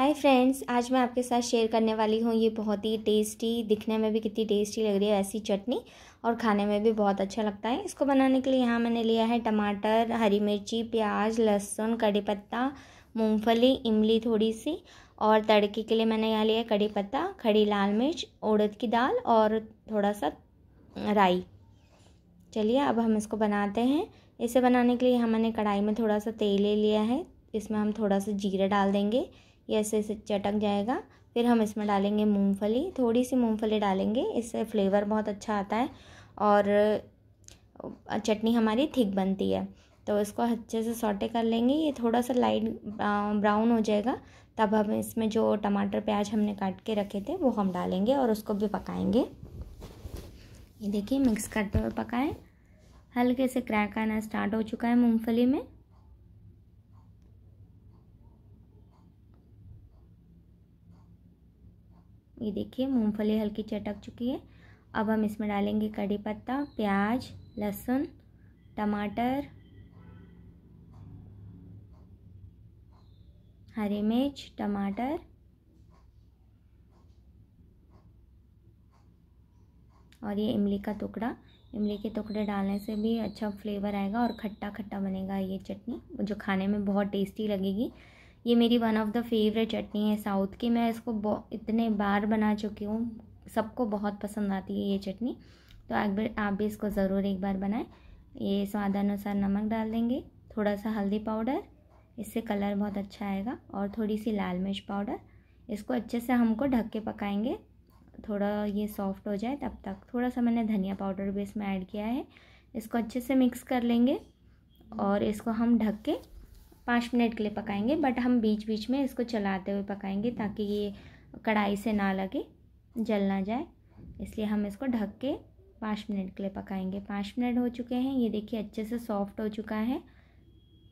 hi friends आज मैं आपके साथ शेयर करने वाली हूँ ये बहुत ही टेस्टी दिखने में भी कितनी टेस्टी लग रही है ऐसी चटनी और खाने में भी बहुत अच्छा लगता है इसको बनाने के लिए यहाँ मैंने लिया है टमाटर हरी मिर्ची प्याज लहसुन कड़ी पत्ता मूंगफली इमली थोड़ी सी और तड़के के लिए मैंने यहाँ लिया है कड़ी पत्ता खड़ी लाल मिर्च उड़द की दाल और थोड़ा सा राई चलिए अब हम इसको बनाते हैं इसे बनाने के लिए यहाँ मैंने कढ़ाई में थोड़ा सा तेल ले लिया है इसमें हम थोड़ा सा जीरा डाल देंगे ये ऐसे ऐसे चटक जाएगा फिर हम इसमें डालेंगे मूंगफली थोड़ी सी मूंगफली डालेंगे इससे फ्लेवर बहुत अच्छा आता है और चटनी हमारी थिक बनती है तो इसको अच्छे से सॉटे कर लेंगे ये थोड़ा सा लाइट ब्राउन हो जाएगा तब हम इसमें जो टमाटर प्याज हमने काट के रखे थे वो हम डालेंगे और उसको भी पकाएंगे ये देखिए मिक्स करते हुए पकाएं हल्के से क्रैक आना स्टार्ट हो चुका है मूंगफली में ये देखिए मूंगफली हल्की चटक चुकी है अब हम इसमें डालेंगे कड़ी पत्ता प्याज लहसुन टमाटर हरी मिर्च टमाटर और ये इमली का टुकड़ा इमली के टुकड़े डालने से भी अच्छा फ्लेवर आएगा और खट्टा खट्टा बनेगा ये चटनी जो खाने में बहुत टेस्टी लगेगी ये मेरी वन ऑफ़ द फेवरेट चटनी है साउथ की मैं इसको इतने बार बना चुकी हूँ सबको बहुत पसंद आती है ये चटनी तो एक आप भी इसको ज़रूर एक बार बनाएं ये स्वादानुसार नमक डाल देंगे थोड़ा सा हल्दी पाउडर इससे कलर बहुत अच्छा आएगा और थोड़ी सी लाल मिर्च पाउडर इसको अच्छे से हमको ढक के पकाएंगे थोड़ा ये सॉफ्ट हो जाए तब तक थोड़ा सा मैंने धनिया पाउडर भी इसमें ऐड किया है इसको अच्छे से मिक्स कर लेंगे और इसको हम ढक के पाँच मिनट के लिए पकाएंगे बट हम बीच बीच में इसको चलाते हुए पकाएंगे ताकि ये कढ़ाई से ना लगे जल ना जाए इसलिए हम इसको ढक के पाँच मिनट के लिए पकाएंगे पाँच मिनट हो चुके हैं ये देखिए अच्छे से सॉफ्ट हो चुका है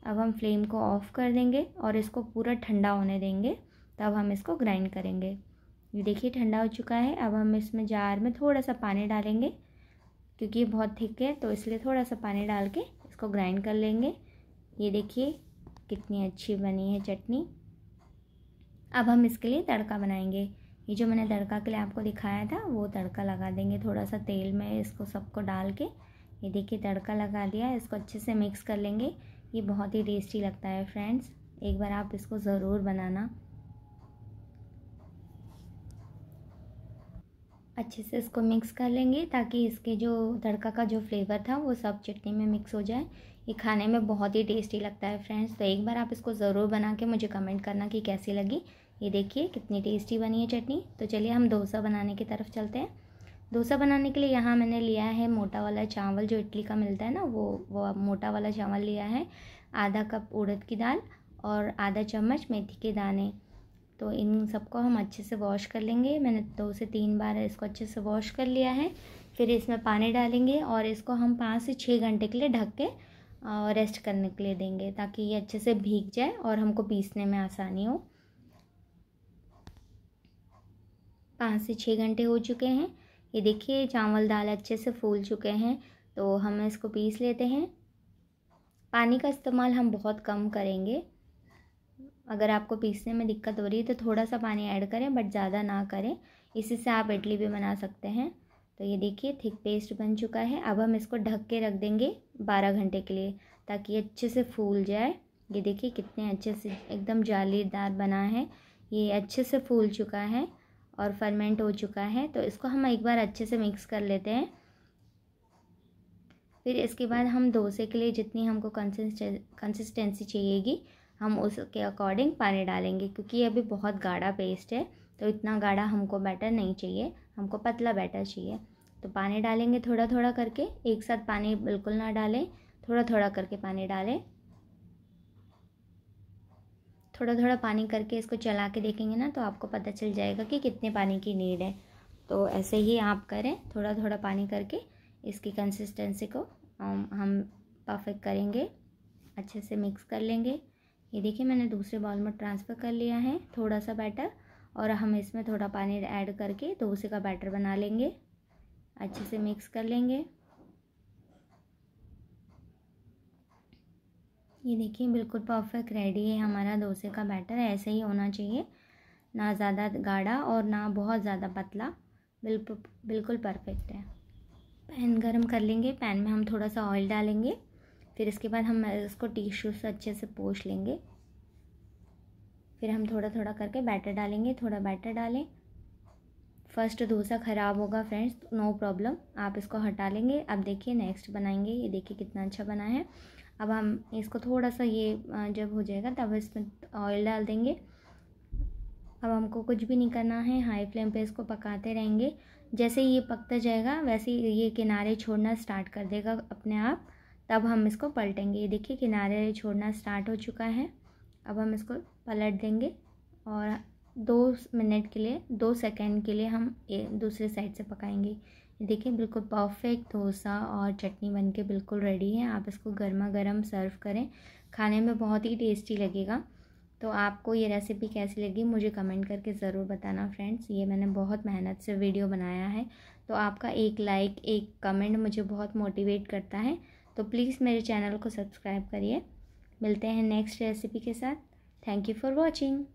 अब हम फ्लेम को ऑफ़ कर देंगे और इसको पूरा ठंडा होने देंगे तब हम इसको ग्राइंड करेंगे ये देखिए ठंडा हो चुका है अब हम इसमें जार में थोड़ा सा पानी डालेंगे क्योंकि ये बहुत थिक है तो इसलिए थोड़ा सा पानी डाल के इसको ग्राइंड कर लेंगे ये देखिए कितनी अच्छी बनी है चटनी अब हम इसके लिए तड़का बनाएंगे ये जो मैंने तड़का के लिए आपको दिखाया था वो तड़का लगा देंगे थोड़ा सा तेल में इसको सबको डाल के ये देखिए तड़का लगा दिया इसको अच्छे से मिक्स कर लेंगे ये बहुत ही टेस्टी लगता है फ्रेंड्स एक बार आप इसको ज़रूर बनाना अच्छे से इसको मिक्स कर लेंगे ताकि इसके जो तड़का का जो फ्लेवर था वो सब चटनी में मिक्स हो जाए ये खाने में बहुत ही टेस्टी लगता है फ्रेंड्स तो एक बार आप इसको ज़रूर बना के मुझे कमेंट करना कि कैसी लगी ये देखिए कितनी टेस्टी बनी है चटनी तो चलिए हम डोसा बनाने की तरफ चलते हैं डोसा बनाने के लिए यहाँ मैंने लिया है मोटा वाला चावल जो इडली का मिलता है ना वो वो मोटा वाला चावल लिया है आधा कप उड़द की दाल और आधा चम्मच मेथी के दाने तो इन सबको हम अच्छे से वॉश कर लेंगे मैंने दो से तीन बार इसको अच्छे से वॉश कर लिया है फिर इसमें पानी डालेंगे और इसको हम पाँच से छः घंटे के लिए ढक के और रेस्ट करने के लिए देंगे ताकि ये अच्छे से भीग जाए और हमको पीसने में आसानी हो पाँच से छः घंटे हो चुके हैं ये देखिए चावल दाल अच्छे से फूल चुके हैं तो हम इसको पीस लेते हैं पानी का इस्तेमाल हम बहुत कम करेंगे अगर आपको पीसने में दिक्कत हो रही है तो थोड़ा सा पानी ऐड करें बट ज़्यादा ना करें इसी से आप इडली भी बना सकते हैं तो ये देखिए थिक पेस्ट बन चुका है अब हम इसको ढक के रख देंगे बारह घंटे के लिए ताकि अच्छे से फूल जाए ये देखिए कितने अच्छे से एकदम जालीदार बना है ये अच्छे से फूल चुका है और फर्मेंट हो चुका है तो इसको हम एक बार अच्छे से मिक्स कर लेते हैं फिर इसके बाद हम डोसे के लिए जितनी हमको कंसिस्टेंसी चाहिएगी हम उसके अकॉर्डिंग पानी डालेंगे क्योंकि ये अभी बहुत गाढ़ा पेस्ट है तो इतना गाढ़ा हमको बैटर नहीं चाहिए हमको पतला बैटर चाहिए तो पानी डालेंगे थोड़ा थोड़ा करके एक साथ पानी बिल्कुल ना डालें थोड़ा थोड़ा करके पानी डालें थोड़ा थोड़ा पानी करके इसको चला के देखेंगे ना तो आपको पता चल जाएगा कि कितने पानी की नीड है तो ऐसे ही आप करें थोड़ा थोड़ा पानी करके इसकी कंसिस्टेंसी को हम परफेक्ट करेंगे अच्छे से मिक्स कर लेंगे ये देखिए मैंने दूसरे बाउल में ट्रांसफ़र कर लिया है थोड़ा सा बैटर और हम इसमें थोड़ा पानी ऐड करके डोसे तो का बैटर बना लेंगे अच्छे से मिक्स कर लेंगे ये देखिए बिल्कुल परफेक्ट रेडी है हमारा डोसे का बैटर ऐसे ही होना चाहिए ना ज़्यादा गाढ़ा और ना बहुत ज़्यादा पतला बिल्कुल बिल्कुल परफेक्ट है पैन गरम कर लेंगे पैन में हम थोड़ा सा ऑयल डालेंगे फिर इसके बाद हम इसको टिश्यू से अच्छे से पोछ लेंगे फिर हम थोड़ा थोड़ा करके बैटर डालेंगे थोड़ा बैटर डालें फर्स्ट डोसा ख़राब होगा फ्रेंड्स नो प्रॉब्लम आप इसको हटा लेंगे अब देखिए नेक्स्ट बनाएंगे ये देखिए कितना अच्छा बना है अब हम इसको थोड़ा सा ये जब हो जाएगा तब इसमें ऑयल डाल देंगे अब हमको कुछ भी नहीं करना है हाई फ्लेम पे इसको पकाते रहेंगे जैसे ये पकता जाएगा वैसे ये किनारे छोड़ना स्टार्ट कर देगा अपने आप तब हम इसको पलटेंगे ये देखिए किनारे छोड़ना स्टार्ट हो चुका है अब हम इसको पलट देंगे और दो मिनट के लिए दो सेकेंड के लिए हम दूसरे साइड से पकाएंगे देखिए बिल्कुल परफेक्ट डोसा और चटनी बन के बिल्कुल रेडी है आप इसको गर्मा गर्म सर्व करें खाने में बहुत ही टेस्टी लगेगा तो आपको ये रेसिपी कैसी लगी मुझे कमेंट करके ज़रूर बताना फ्रेंड्स ये मैंने बहुत मेहनत से वीडियो बनाया है तो आपका एक लाइक एक कमेंट मुझे बहुत मोटिवेट करता है तो प्लीज़ मेरे चैनल को सब्सक्राइब करिए मिलते हैं नेक्स्ट रेसिपी के साथ थैंक यू फॉर वॉचिंग